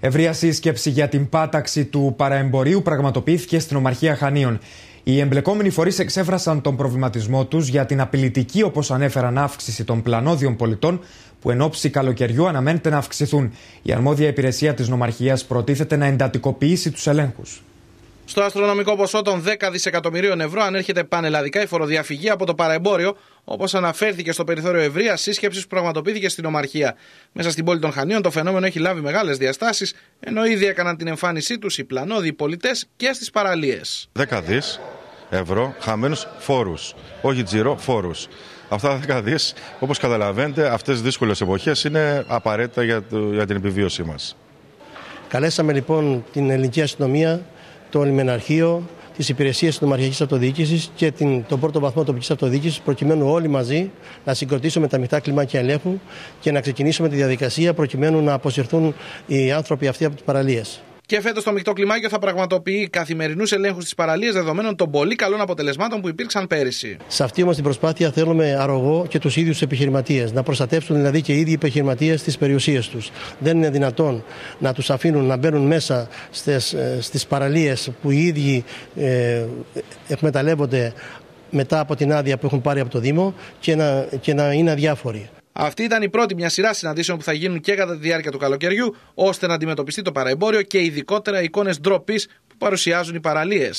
Ευρεία σύσκεψη για την πάταξη του παραεμπορίου πραγματοποιήθηκε στην Ομαρχία Χανίων. Οι εμπλεκόμενοι φορείς εξέφρασαν τον προβληματισμό τους για την απειλητική, όπως ανέφεραν, αύξηση των πλανόδιων πολιτών, που εν ώψη καλοκαιριού αναμένεται να αυξηθούν. Η αρμόδια υπηρεσία της νομαρχίας προτίθεται να εντατικοποιήσει τους ελέγχους. Στο αστρονομικό ποσό των 10 δισεκατομμυρίων ευρώ ανέρχεται πανελλαδικά η φοροδιαφυγή από το παρεμπόριο, όπως αναφέρθηκε στο περιθώριο ευρείας σύσκεψης που πραγματοποιήθηκε στην Ομαρχία. Μέσα στην πόλη των Χανίων το φαινόμενο έχει λάβει μεγάλες διαστάσεις, ενώ ήδη έκαναν την εμφάνισή τους οι πλανόδιοι πολιτές και στις παραλίες. 10 δις ευρώ χαμένους φόρους. Όχι τζιρό, φόρους. Αυτά τα 10 δις, όπως καταλαβαίνετε, αυτές τι δύσκολες εποχές είναι απαραίτητα για, για την επιβίωσή μας. Καλέσαμε λοιπόν την ελληνική αστυνομία το λιμεναρχείο, τις υπηρεσίες της Νομαρχιακής Αυτοδιοίκησης και την, τον πρώτο βαθμό τοπικής αυτοδιοίκησης, προκειμένου όλοι μαζί να συγκροτήσουμε τα μεικτά κλιμάκια ελέγχου και να ξεκινήσουμε τη διαδικασία προκειμένου να αποσυρθούν οι άνθρωποι αυτοί από τις παραλίες. Και φέτος το μεικτό κλιμάκιο θα πραγματοποιεί καθημερινούς ελέγχους στι παραλίε δεδομένων των πολύ καλών αποτελεσμάτων που υπήρξαν πέρυσι. Σε αυτή όμως την προσπάθεια θέλουμε αρρωγό και τους ίδιους επιχειρηματίες. Να προστατεύσουν δηλαδή και οι ίδιοι επιχειρηματίες τις περιουσίες τους. Δεν είναι δυνατόν να τους αφήνουν να μπαίνουν μέσα στις ε, παραλίες που οι ίδιοι ε, εκμεταλλεύονται μετά από την άδεια που έχουν πάρει από το Δήμο και να, και να είναι αδιάφοροι. Αυτή ήταν η πρώτη μια σειρά συναντήσεων που θα γίνουν και κατά τη διάρκεια του καλοκαιριού, ώστε να αντιμετωπιστεί το παραεμπόριο και ειδικότερα εικόνες ντροπής που παρουσιάζουν οι παραλίες.